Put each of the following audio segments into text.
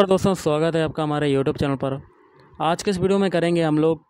नमस्कार दोस्तों स्वागत है आपका हमारे यूट्यूब चैनल पर आज के इस वीडियो में करेंगे हम लोग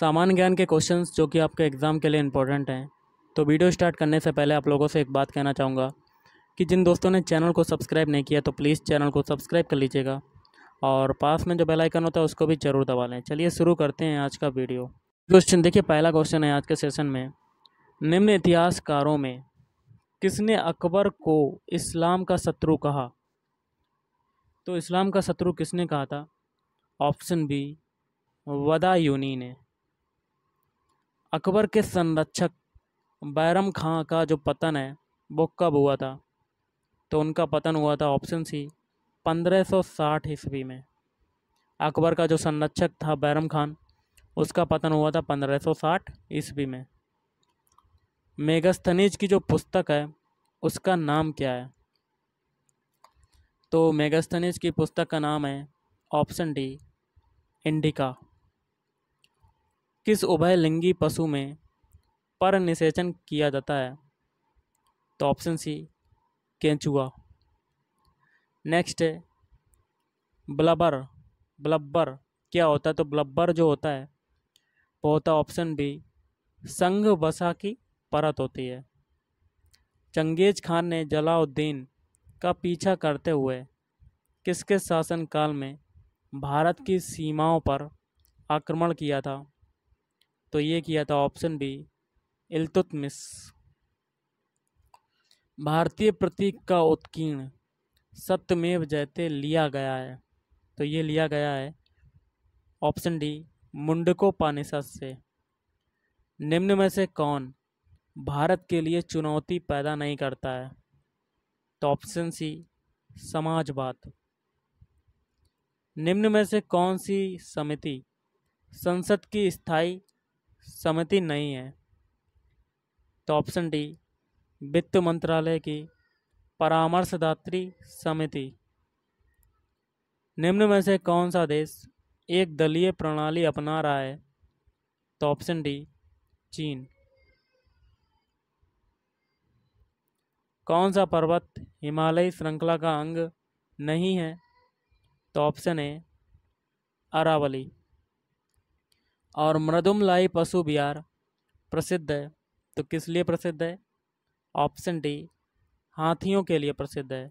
सामान्य ज्ञान के क्वेश्चंस जो कि आपके एग्ज़ाम के लिए इम्पोर्टेंट हैं तो वीडियो स्टार्ट करने से पहले आप लोगों से एक बात कहना चाहूँगा कि जिन दोस्तों ने चैनल को सब्सक्राइब नहीं किया तो प्लीज़ चैनल को सब्सक्राइब कर लीजिएगा और पास में जो बेलाइकन होता है उसको भी ज़रूर दबा लें चलिए शुरू करते हैं आज का वीडियो क्वेश्चन देखिए पहला क्वेश्चन है आज के सेशन में निम्न इतिहासकारों में किसने अकबर को इस्लाम का शत्रु कहा तो इस्लाम का शत्रु किसने कहा था ऑप्शन बी वदा यूनी ने अकबर के संरक्षक बैरम खां का जो पतन है वो कब हुआ था तो उनका पतन हुआ था ऑप्शन सी 1560 ईस्वी में अकबर का जो संरक्षक था बैरम खान उसका पतन हुआ था 1560 ईस्वी में मेगस्थनीज की जो पुस्तक है उसका नाम क्या है तो मेगास्थनीज की पुस्तक का नाम है ऑप्शन डी इंडिका किस उभयलिंगी पशु में पर निषेचन किया जाता है तो ऑप्शन सी केंचुआ नेक्स्ट है ब्लबर ब्लब्बर क्या होता है तो ब्लब्बर जो होता है वो होता है ऑप्शन बी संघ वसा की परत होती है चंगेज खान ने जलाउद्दीन का पीछा करते हुए किसके शासनकाल में भारत की सीमाओं पर आक्रमण किया था तो ये किया था ऑप्शन बी इलतुतमिस भारतीय प्रतीक का उत्कीर्ण सत्यमेव जयते लिया गया है तो ये लिया गया है ऑप्शन डी मुंडको पानिसस से निम्न में से कौन भारत के लिए चुनौती पैदा नहीं करता है तो ऑप्शन सी समाजवाद निम्न में से कौन सी समिति संसद की स्थायी समिति नहीं है तो ऑप्शन डी वित्त मंत्रालय की परामर्शदात्री समिति निम्न में से कौन सा देश एक दलीय प्रणाली अपना रहा है तो ऑप्शन डी चीन कौन सा पर्वत हिमालय श्रृंखला का अंग नहीं है तो ऑप्शन है अरावली और मृदुमलाई पशु बिहार प्रसिद्ध है तो किस लिए प्रसिद्ध है ऑप्शन डी हाथियों के लिए प्रसिद्ध है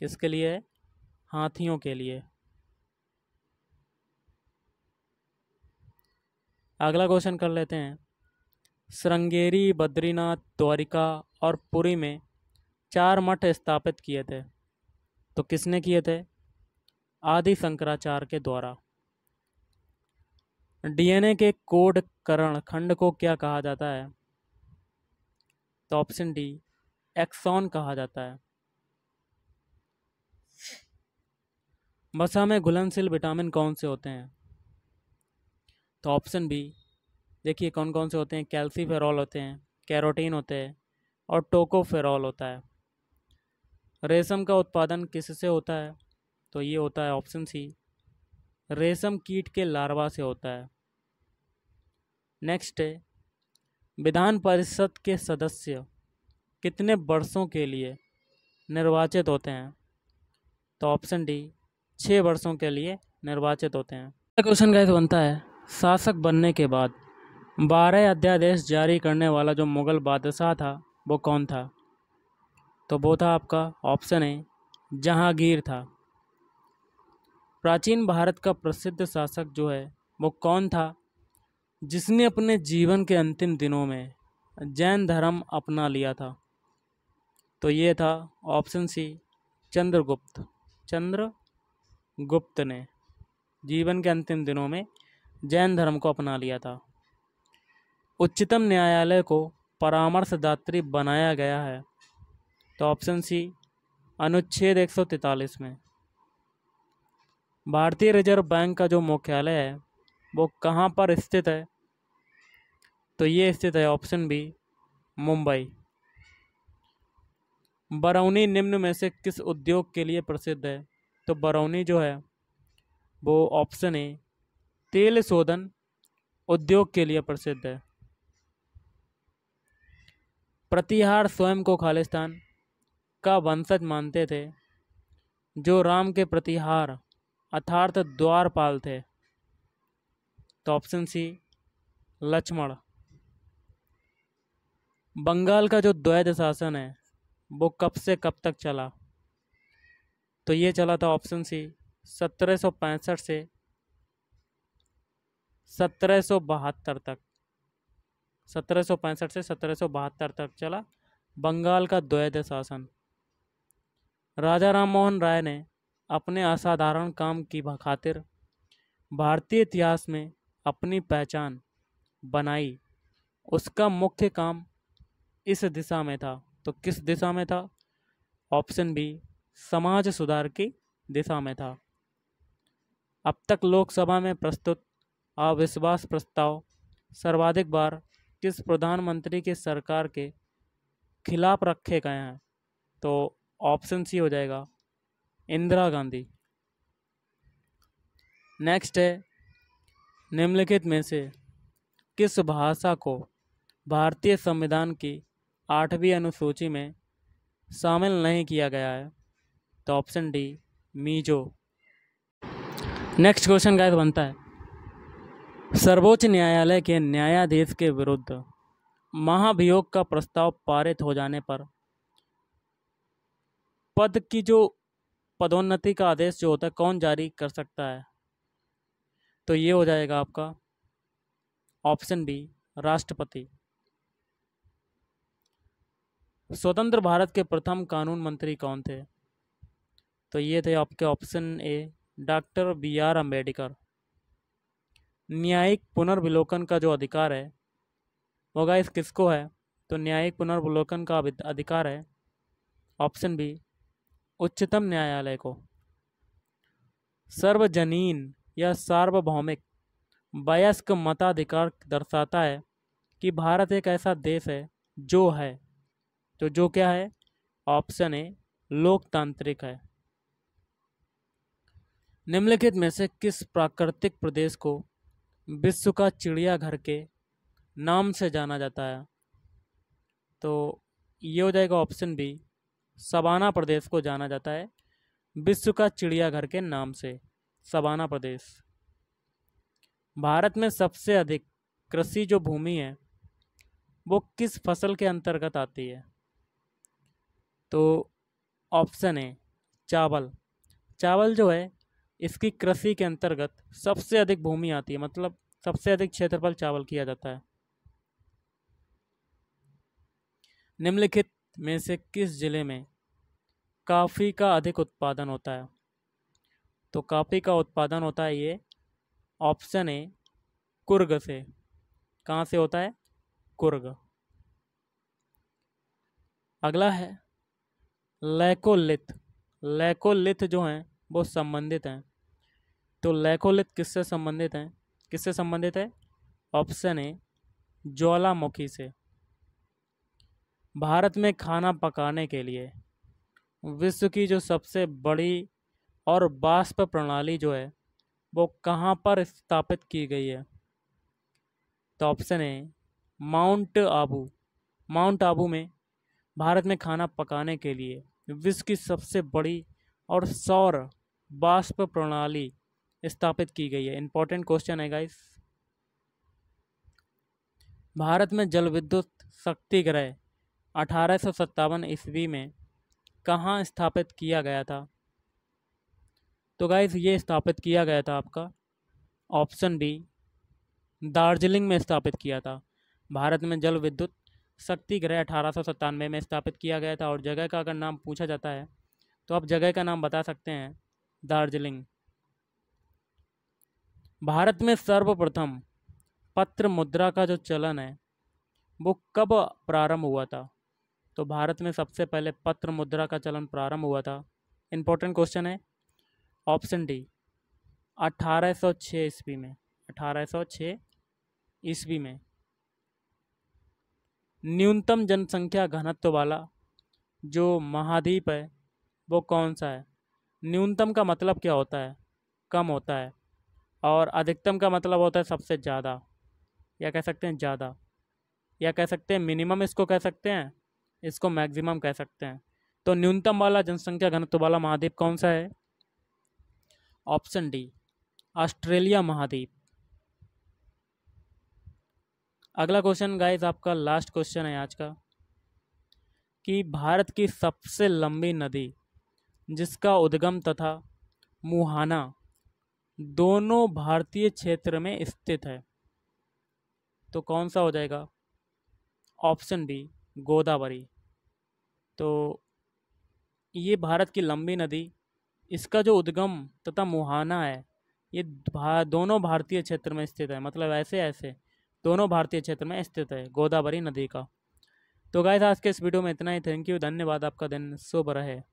किसके लिए हाथियों के लिए अगला क्वेश्चन कर लेते हैं श्रृंगेरी बद्रीनाथ द्वारिका और पुरी में चार मठ स्थापित किए थे तो किसने किए थे आदि शंकराचार्य के द्वारा डीएनए के कोड करण खंड को क्या कहा जाता है तो ऑप्शन डी एक्सॉन कहा जाता है मसा में घुलनशील विटामिन कौन से होते हैं तो ऑप्शन बी देखिए कौन कौन से होते हैं कैल्सीफेरॉल होते हैं कैरोटीन होते हैं और टोकोफेरॉल होता है रेशम का उत्पादन किससे होता है तो ये होता है ऑप्शन सी रेशम कीट के लार्वा से होता है नेक्स्ट है विधान परिषद के सदस्य कितने वर्षों के लिए निर्वाचित होते हैं तो ऑप्शन डी छः वर्षों के लिए निर्वाचित होते हैं क्वेश्चन का गैस बनता है शासक बनने के बाद बारह अध्यादेश जारी करने वाला जो मुगल बादशाह था वो कौन था तो वो था आपका ऑप्शन है जहांगीर था प्राचीन भारत का प्रसिद्ध शासक जो है वो कौन था जिसने अपने जीवन के अंतिम दिनों में जैन धर्म अपना लिया था तो ये था ऑप्शन सी चंद्रगुप्त चंद्रगुप्त ने जीवन के अंतिम दिनों में जैन धर्म को अपना लिया था उच्चतम न्यायालय को परामर्शदात्री बनाया गया है तो ऑप्शन सी अनुच्छेद 143 में भारतीय रिजर्व बैंक का जो मुख्यालय है वो कहाँ पर स्थित है तो ये स्थित है ऑप्शन बी मुंबई बरौनी निम्न में से किस उद्योग के लिए प्रसिद्ध है तो बरौनी जो है वो ऑप्शन ए तेल शोधन उद्योग के लिए प्रसिद्ध है प्रतिहार स्वयं को खालिस्तान का वंशज मानते थे जो राम के प्रतिहार अर्थार्थ द्वारपाल थे तो ऑप्शन सी लक्ष्मण बंगाल का जो द्वैध शासन है वो कब से कब तक चला तो ये चला था ऑप्शन सी सत्रह से सत्रह तक सत्रह से सत्रह तक चला बंगाल का द्वैध शासन राजा राम मोहन राय ने अपने असाधारण काम की खातिर भारतीय इतिहास में अपनी पहचान बनाई उसका मुख्य काम इस दिशा में था तो किस दिशा में था ऑप्शन बी समाज सुधार की दिशा में था अब तक लोकसभा में प्रस्तुत अविश्वास प्रस्ताव सर्वाधिक बार किस प्रधानमंत्री के सरकार के खिलाफ रखे गए हैं तो ऑप्शन सी हो जाएगा इंदिरा गांधी नेक्स्ट है निम्नलिखित में से किस भाषा को भारतीय संविधान की आठवीं अनुसूची में शामिल नहीं किया गया है तो ऑप्शन डी मीजो नेक्स्ट क्वेश्चन गायद बनता है सर्वोच्च न्यायालय के न्यायाधीश के विरुद्ध महाभियोग का प्रस्ताव पारित हो जाने पर पद की जो पदोन्नति का आदेश जो होता है कौन जारी कर सकता है तो ये हो जाएगा आपका ऑप्शन बी राष्ट्रपति स्वतंत्र भारत के प्रथम कानून मंत्री कौन थे तो ये थे आपके option A doctor B R Ambedkar न्यायिक पुनर्विलोकन का जो अधिकार है वो गाइस किसको है तो न्यायिक पुनर्विलोकन का अधिकार है ऑप्शन बी उच्चतम न्यायालय को सर्वजनीन या सार्वभौमिक वयस्क मताधिकार दर्शाता है कि भारत एक ऐसा देश है जो है तो जो क्या है ऑप्शन ए लोकतांत्रिक है निम्नलिखित में से किस प्राकृतिक प्रदेश को विश्व का चिड़ियाघर के नाम से जाना जाता है तो ये हो जाएगा ऑप्शन बी सबाना प्रदेश को जाना जाता है विश्व का चिड़ियाघर के नाम से सबाना प्रदेश भारत में सबसे अधिक कृषि जो भूमि है वो किस फसल के अंतर्गत आती है तो ऑप्शन है चावल चावल जो है इसकी कृषि के अंतर्गत सबसे अधिक भूमि आती है मतलब सबसे अधिक क्षेत्रफल चावल किया जाता है निम्नलिखित में से किस जिले में काफ़ी का अधिक उत्पादन होता है तो काफ़ी का उत्पादन होता है ये ऑप्शन ए कुर्ग से कहाँ से होता है कुर्ग अगला है लैकोलिथ लैकोलिथ जो हैं वो संबंधित हैं तो लैकोलिथ किससे संबंधित हैं किससे संबंधित है ऑप्शन ए ज्वालामुखी से भारत में खाना पकाने के लिए विश्व की जो सबसे बड़ी और बाष्प प्रणाली जो है वो कहाँ पर स्थापित की गई है तो ऑप्शन है माउंट आबू माउंट आबू में भारत में खाना पकाने के लिए विश्व की सबसे बड़ी और सौर बाष्प प्रणाली स्थापित की गई है इंपॉर्टेंट क्वेश्चन है गाइस भारत में जल विद्युत शक्ति ग्रह अठारह ईस्वी में कहाँ स्थापित किया गया था तो गाइज ये स्थापित किया गया था आपका ऑप्शन बी दार्जिलिंग में स्थापित किया था भारत में जल विद्युत शक्ति ग्रह अठारह में स्थापित किया गया था और जगह का अगर नाम पूछा जाता है तो आप जगह का नाम बता सकते हैं दार्जिलिंग भारत में सर्वप्रथम पत्र मुद्रा का जो चलन है वो कब प्रारंभ हुआ था तो भारत में सबसे पहले पत्र मुद्रा का चलन प्रारंभ हुआ था इम्पोर्टेंट क्वेश्चन है ऑप्शन डी 1806 ईस्वी में 1806 ईस्वी में न्यूनतम जनसंख्या घनत्व वाला जो महाद्वीप है वो कौन सा है न्यूनतम का मतलब क्या होता है कम होता है और अधिकतम का मतलब होता है सबसे ज़्यादा या कह सकते हैं ज़्यादा या कह सकते हैं मिनिमम इसको कह सकते हैं इसको मैक्सिमम कह सकते हैं तो न्यूनतम वाला जनसंख्या घनत्व वाला महाद्वीप कौन सा है ऑप्शन डी ऑस्ट्रेलिया महाद्वीप अगला क्वेश्चन गाइस आपका लास्ट क्वेश्चन है आज का कि भारत की सबसे लंबी नदी जिसका उद्गम तथा मुहाना दोनों भारतीय क्षेत्र में स्थित है तो कौन सा हो जाएगा ऑप्शन बी गोदावरी तो ये भारत की लंबी नदी इसका जो उद्गम तथा मुहाना है ये भा, दोनों भारतीय क्षेत्र में स्थित है मतलब ऐसे ऐसे दोनों भारतीय क्षेत्र में स्थित है गोदावरी नदी का तो था आज के इस वीडियो में इतना ही थैंक यू धन्यवाद आपका दिन शुभ रहे